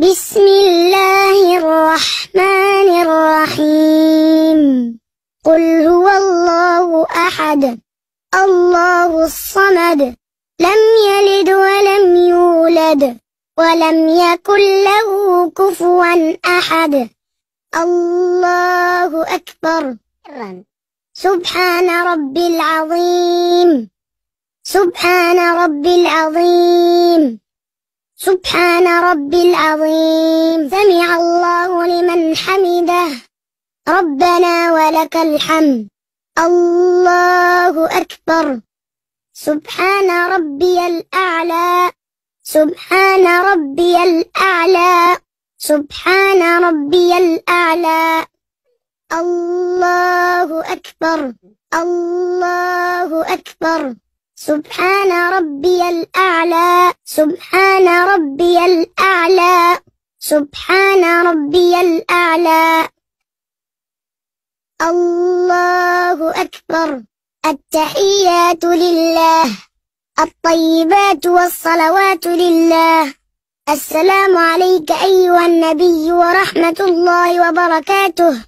بسم الله الرحمن الرحيم قل هو الله أحد الله الصمد لم يلد ولم يولد ولم يكن له كفوا أحد الله أكبر سبحان ربي العظيم سبحان ربي العظيم سبحان رب العظيم سمع الله لمن حمده ربنا ولك الحمد الله أكبر سبحان ربي الأعلى سبحان ربي الأعلى سبحان ربي الأعلى الله أكبر الله أكبر سبحان ربي الأعلى سبحان ربي الأعلى سبحان ربي الأعلى الله أكبر التحيات لله الطيبات والصلوات لله السلام عليك أيها النبي ورحمة الله وبركاته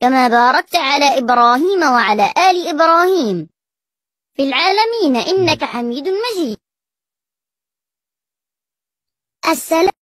كما باركت على إبراهيم وعلى آل إبراهيم في العالمين إنك حميد مجيد السلام